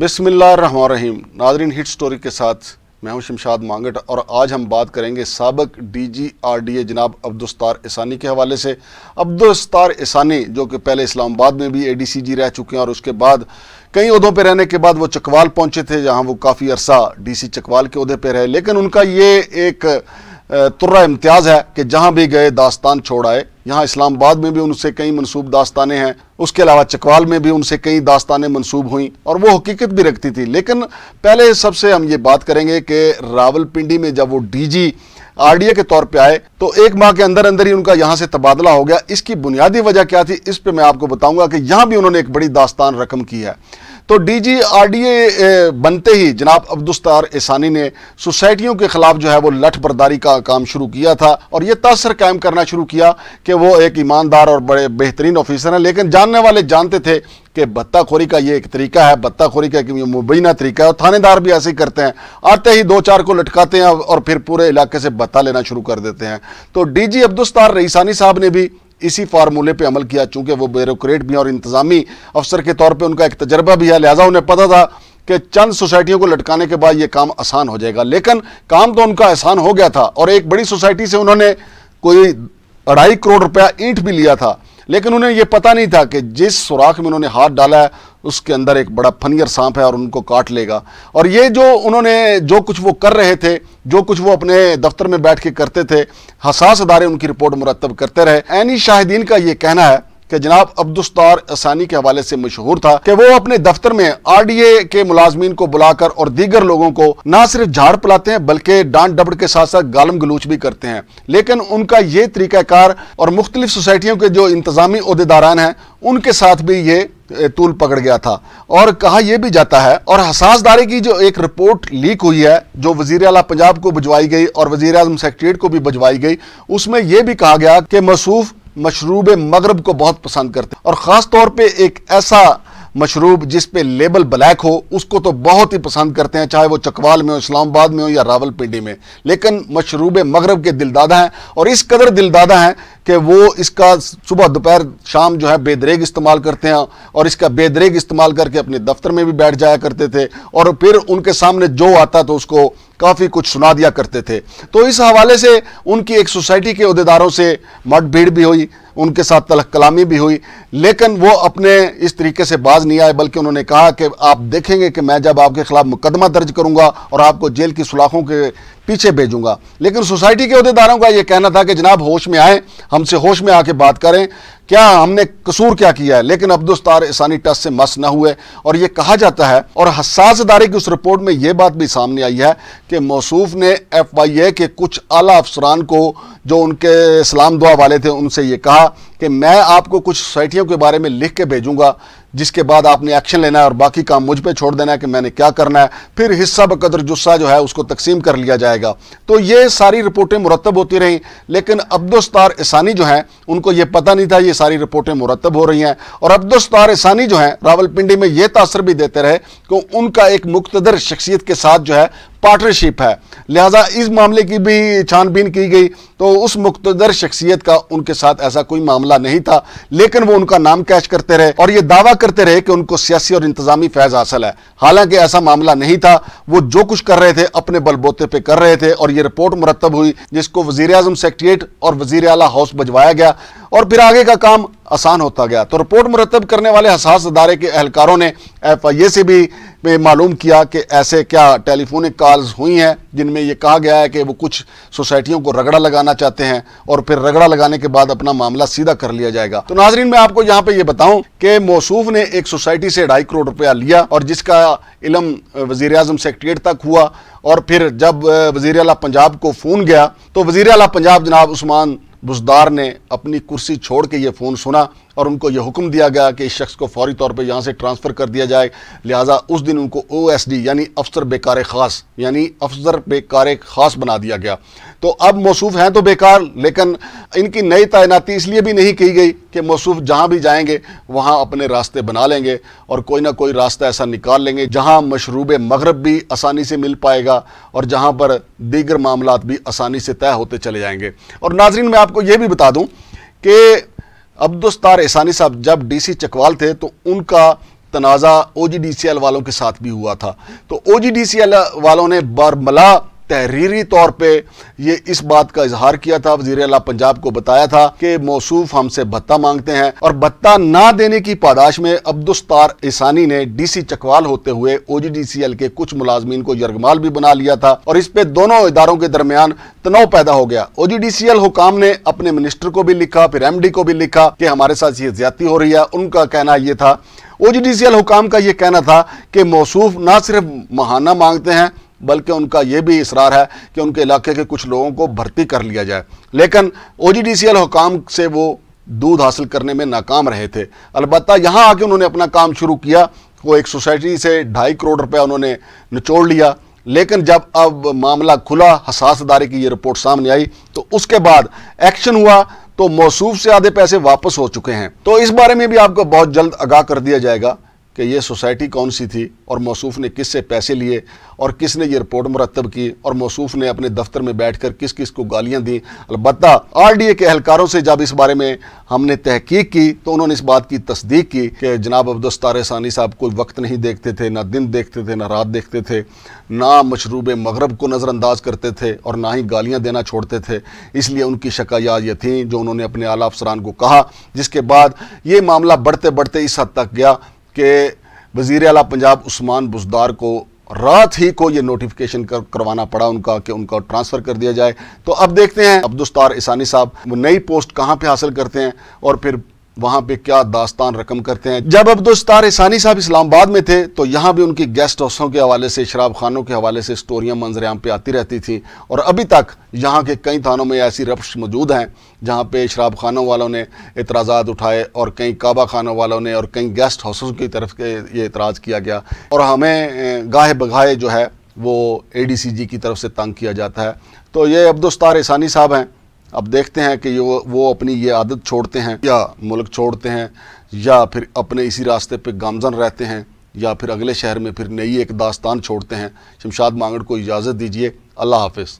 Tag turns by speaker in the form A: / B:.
A: बिसमीम नाजरीन hit story के साथ मैं हूं शमशाद मांगट और आज हम बात करेंगे सबक D G R D A जनाब अब्दुस्तार इसानी के हवाले से अब्दुस्तार इसानी जो कि पहले इस्लामाबाद में भी ए डी सी जी रह चुके हैं और उसके बाद कई उहदों पर रहने के बाद वो चकवाल पहुंचे थे जहां वो काफ़ी अरसा डी सी चकवाल के उहदे पर रहे लेकिन उनका ये एक तुर्रा इम्तियाज़ है कि जहाँ भी गए दास्तान छोड़ आए यहाँ इस्लामाबाद में भी उनसे कई मनसूब दास्तानें हैं उसके अलावा चकवाल में भी उनसे कई दास्तानें मंसूब हुई और वो हकीकत भी रखती थी लेकिन पहले सबसे हम ये बात करेंगे कि रावलपिंडी में जब वो डीजी आरडीए के तौर पे आए तो एक माह के अंदर अंदर ही उनका यहाँ से तबादला हो गया इसकी बुनियादी वजह क्या थी इस पर मैं आपको बताऊंगा कि यहाँ भी उन्होंने एक बड़ी दास्तान रकम की है तो डीजीआरडीए बनते ही जनाब अब्दुस्तार एसानी ने सोसाइटियों के खिलाफ जो है वो लठ बर्दारी का काम शुरू किया था और ये तासर कायम करना शुरू किया कि वो एक ईमानदार और बड़े बेहतरीन ऑफिसर हैं लेकिन जानने वाले जानते थे कि बत्ताखोरी का ये एक तरीका है बत्ताखोरी का एक मुबैना तरीका है और थानेदार भी ऐसे ही करते हैं आते ही दो चार को लटकाते हैं और फिर पूरे इलाके से बत्ता लेना शुरू कर देते हैं तो डी जी अब्दुस्तार रईसानी साहब ने भी इसी फार्मूले पे अमल किया चूंकि वो ब्यूरोट भी और इंतजामी अफसर के तौर पर उनका एक तजर्बा भी है लिहाजा उन्हें पता था कि चंद सोसाइटियों को लटकाने के बाद ये काम आसान हो जाएगा लेकिन काम तो उनका आसान हो गया था और एक बड़ी सोसाइटी से उन्होंने कोई अढ़ाई करोड़ रुपया ईंट भी लिया था लेकिन उन्हें यह पता नहीं था कि जिस सुराख में उन्होंने हाथ डाला है उसके अंदर एक बड़ा फनियर सांप है और उनको काट लेगा और ये जो उन्होंने जो कुछ वो कर रहे थे जो कुछ वो अपने दफ्तर में बैठ के करते थे हसास अदारे उनकी रिपोर्ट मुरतब करते रहे ऐनी शाहिदीन का ये कहना है कि जनाब अब्दुस्तार असानी के हवाले से मशहूर था कि वो अपने दफ्तर में आर डी ए के मुलाजमीन को बुलाकर और दीगर लोगों को न सिर्फ झाड़ पिलाते हैं बल्कि डांट डबड़ के साथ साथ गालम गलूच भी करते हैं लेकिन उनका ये तरीक़ाकार और मुख्तलिफ सोसाइटियों के जो इंतजामी अहदेदारान हैं उनके साथ भी ये तूल पकड़ गया था और कहा यह भी जाता है और हसासदारी की जो एक रिपोर्ट लीक हुई है जो वजीर अला पंजाब को भिजवाई गई और वजीर अजम सेक्रेटरीट को भी भिजवाई गई उसमें यह भी कहा गया कि मसूफ मशरूब मगरब को बहुत पसंद करते हैं और ख़ास तौर पे एक ऐसा मशरूब जिस पे लेबल ब्लैक हो उसको तो बहुत ही पसंद करते हैं चाहे वो चकवाल में हो इस्लामाबाद में हो या रावलपिंडी में लेकिन मशरूब मगरब के दिलदादा हैं और इस कदर दिलदादा हैं कि वो इसका सुबह दोपहर शाम जो है बेदरेग इस्तेमाल करते हैं और इसका बेदरेग इस्तेमाल करके अपने दफ्तर में भी बैठ जाया करते थे और फिर उनके सामने जो आता तो उसको काफ़ी कुछ सुना दिया करते थे तो इस हवाले से उनकी एक सोसाइटी के अहदेदारों से भीड़ भी हुई उनके साथ तलख कलामी भी हुई लेकिन वो अपने इस तरीके से बाज नहीं आए बल्कि उन्होंने कहा कि आप देखेंगे कि मैं जब आपके खिलाफ मुकदमा दर्ज करूंगा और आपको जेल की सुलाखों के पीछे भेजूंगा लेकिन सोसाइटी के अहदेदारों का यह कहना था कि जनाब होश में आए हमसे होश में आके बात करें क्या हमने कसूर क्या किया है लेकिन अब्दुस्तार इसानी टस से मस न हुए और यह कहा जाता है और हसास इदारे की उस रिपोर्ट में ये बात भी सामने आई है कि मौसूफ ने एफ आई ए के कुछ आला अफसरान को जो उनके सलाम दुआ वाले थे उनसे ये कहा कि मैं आपको कुछ सोसाइटियों के बारे में लिख के भेजूंगा जिसके बाद आपने एक्शन लेना है और बाकी काम मुझ पे छोड़ देना है कि मैंने क्या करना है फिर हिस्सा बकदर जुस्सा जो है उसको तकसीम कर लिया जाएगा तो ये सारी रिपोर्टें मुरतब होती रहीं लेकिन अब्दुलस्तार इसानी जो हैं उनको ये पता नहीं था ये सारी रिपोर्टें मुरतब हो रही हैं और अब्दुलस्तार इसानी जो हैं रावलपिंडी में ये तासर भी देते रहे कि उनका एक मुख्तर शख्सियत के साथ जो है पार्टनरशिप है लिहाजा इस मामले की भी छानबीन की गई तो उस मुख्तर शख्सियत का उनके साथ ऐसा कोई मामला नहीं था लेकिन वो उनका नाम कैश करते रहे और ये दावा करते रहे कि उनको सियासी और इंतजामी फैज हासिल है हालांकि ऐसा मामला नहीं था वो जो कुछ कर रहे थे अपने बलबोते पे कर रहे थे और ये रिपोर्ट मुरतब हुई जिसको वजीर अजम सेक्रेटरीट और वजीर अला हाउस भजवाया गया और फिर आगे का काम आसान होता गया तो रिपोर्ट मुरतब करने वाले हसास अदारे के अहलकारों ने एफ आई ए से भी मालूम किया कि ऐसे क्या टेलीफोनिक कॉल्स हुई हैं जिनमें यह कहा गया है कि वो कुछ सोसाइटियों को रगड़ा लगाना चाहते हैं और फिर रगड़ा लगाने के बाद अपना मामला सीधा कर लिया जाएगा तो नाजरीन मैं आपको यहाँ पे ये यह बताऊं कि मौसूफ ने एक सोसाइटी से ढाई करोड़ रुपया लिया और जिसका इलम वजी अजम सेक्रटेट तक हुआ और फिर जब वजीर अला पंजाब को फ़ोन गया तो वजीर अला पंजाब जनाब उस्मान बुजदार ने अपनी कुर्सी छोड़ के ये फ़ोन सुना और उनको यह हुक्म दिया गया कि इस शख्स को फौरी तौर पर यहाँ से ट्रांसफ़र कर दिया जाए लिहाजा उस दिन उनको ओ एस डी यानी अफसर बेकार ख़ास यानी अफसर बेकार ख़ास बना दिया गया तो अब मौसू हैं तो बेकार लेकिन इनकी नई तैनाती इसलिए भी नहीं की गई कि मौसू जहाँ भी जाएंगे वहाँ अपने रास्ते बना लेंगे और कोई ना कोई रास्ता ऐसा निकाल लेंगे जहाँ मशरूब मगरब भी आसानी से मिल पाएगा और जहाँ पर दीगर मामला भी आसानी से तय होते चले जाएँगे और नाजरीन मैं आपको ये भी बता दूँ कि अब्दुस्तार एहसानी साहब जब डीसी चकवाल थे तो उनका तनाज़ा ओ वालों के साथ भी हुआ था तो ओ वालों ने बरमला तहरीरी तौर पर यह इस बात का इजहार किया था वजीर अला पंजाब को बताया था कि मौसूफ हमसे भत्ता मांगते हैं और भत्ता ना देने की पादाश में अब्दुस्तार ईसानी ने डी सी चकवाल होते हुए ओ जी डी सी एल के कुछ मुलाजमीन को यरगमाल भी बना लिया था और इस पर दोनों इदारों के दरमियान तनाव पैदा हो गया ओ जी डी सी एल हुकाम ने अपने मिनिस्टर को भी लिखा फिर एम डी को भी लिखा कि हमारे साथ ये ज्यादा हो रही है उनका कहना यह था ओ जी डी सी एल हुकाम का यह कहना था कि मौसूफ ना सिर्फ महाना मांगते हैं बल्कि उनका यह भी इसरार है कि उनके इलाके के कुछ लोगों को भर्ती कर लिया जाए लेकिन ओ जी डी सी एल हुकाम से वो दूध हासिल करने में नाकाम रहे थे अलबत् यहाँ आके उन्होंने अपना काम शुरू किया वो एक सोसाइटी से ढाई करोड़ रुपया उन्होंने निचोड़ लिया लेकिन जब अब मामला खुला हसास की ये रिपोर्ट सामने आई तो उसके बाद एक्शन हुआ तो मौसू से आधे पैसे वापस हो चुके हैं तो इस बारे में भी आपको बहुत जल्द आगाह कर दिया जाएगा कि ये सोसाइटी कौन सी थी और मौसूफ ने किस से पैसे लिए और किसने ये रिपोर्ट मुरतब की और मौसूफ ने अपने दफ्तर में बैठ कर किस किस को गालियाँ दी अलबत् आर डी ए के अहलकारों से जब इस बारे में हमने तहकीक की तो उन्होंने इस बात की तस्दीक की कि जनाब अब्दुस्तार सानी साहब कोई वक्त नहीं देखते थे ना दिन देखते थे ना रात देखते थे ना मशरूब मगरब को नज़रअंदाज करते थे और ना ही गालियाँ देना छोड़ते थे इसलिए उनकी शिकायात ये थी जो उन्होंने अपने आला अफसरान को कहा जिसके बाद ये मामला बढ़ते बढ़ते इस हद तक गया कि वज़ी अला पंजाब उस्मान बुजदार को रात ही को ये नोटिफिकेशन कर, करवाना पड़ा उनका कि उनका ट्रांसफ़र कर दिया जाए तो अब देखते हैं अब्दुस्तार ईसानी साहब वो नई पोस्ट कहाँ पे हासिल करते हैं और फिर वहाँ पे क्या दास्तान रकम करते हैं जब अब्दुलस्तार सानी साहब इस्लामाबाद में थे तो यहाँ भी उनकी गेस्ट हाउसों के हवाले से शराब खानों के हवाले से स्टोरियाँ मंजरेआम पे आती रहती थी और अभी तक यहाँ के कई थानों में ऐसी रफ्श मौजूद हैं जहाँ पे शराब खानों वालों ने इतराज़ा उठाए और कई काबा खानों वालों ने और कई गेस्ट हाउसों की तरफ के ये एतराज़ किया गया और हमें गाहे बगाहे जो है वो ए डी सी जी की तरफ से तंग किया जाता है तो ये अब्दुलस्तार सानी साहब हैं अब देखते हैं कि यो वो अपनी ये आदत छोड़ते हैं या मुल्क छोड़ते हैं या फिर अपने इसी रास्ते पे गामजन रहते हैं या फिर अगले शहर में फिर नई एक दास्तान छोड़ते हैं शमशाद मांगड़ को इजाज़त दीजिए अल्लाह हाफिज़